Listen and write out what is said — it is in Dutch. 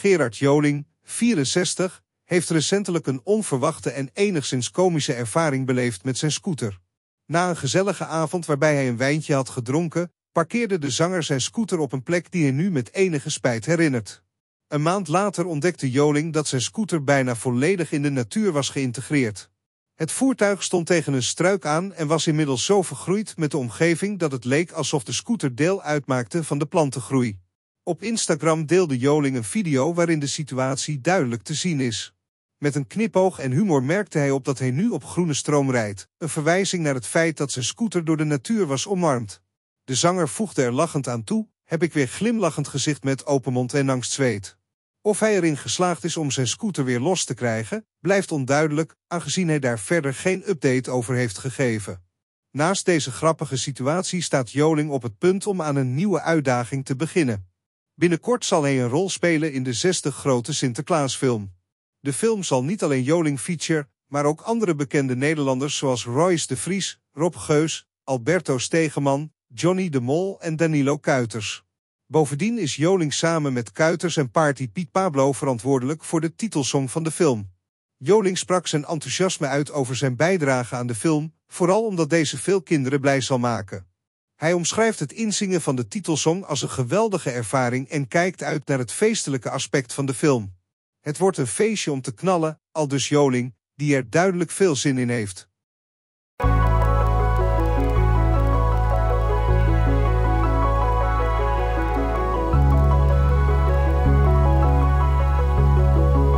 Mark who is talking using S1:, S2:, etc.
S1: Gerard Joling, 64, heeft recentelijk een onverwachte en enigszins komische ervaring beleefd met zijn scooter. Na een gezellige avond waarbij hij een wijntje had gedronken, parkeerde de zanger zijn scooter op een plek die hij nu met enige spijt herinnert. Een maand later ontdekte Joling dat zijn scooter bijna volledig in de natuur was geïntegreerd. Het voertuig stond tegen een struik aan en was inmiddels zo vergroeid met de omgeving dat het leek alsof de scooter deel uitmaakte van de plantengroei. Op Instagram deelde Joling een video waarin de situatie duidelijk te zien is. Met een knipoog en humor merkte hij op dat hij nu op groene stroom rijdt, een verwijzing naar het feit dat zijn scooter door de natuur was omarmd. De zanger voegde er lachend aan toe, heb ik weer glimlachend gezicht met open mond en angstzweet. Of hij erin geslaagd is om zijn scooter weer los te krijgen, blijft onduidelijk, aangezien hij daar verder geen update over heeft gegeven. Naast deze grappige situatie staat Joling op het punt om aan een nieuwe uitdaging te beginnen. Binnenkort zal hij een rol spelen in de 60 grote Sinterklaasfilm. De film zal niet alleen Joling feature, maar ook andere bekende Nederlanders zoals Royce de Vries, Rob Geus, Alberto Stegeman, Johnny de Mol en Danilo Kuiters. Bovendien is Joling samen met Kuiters en Party Piet Pablo verantwoordelijk voor de titelsong van de film. Joling sprak zijn enthousiasme uit over zijn bijdrage aan de film, vooral omdat deze veel kinderen blij zal maken. Hij omschrijft het inzingen van de titelsong als een geweldige ervaring en kijkt uit naar het feestelijke aspect van de film. Het wordt een feestje om te knallen, al dus Joling, die er duidelijk veel zin in heeft.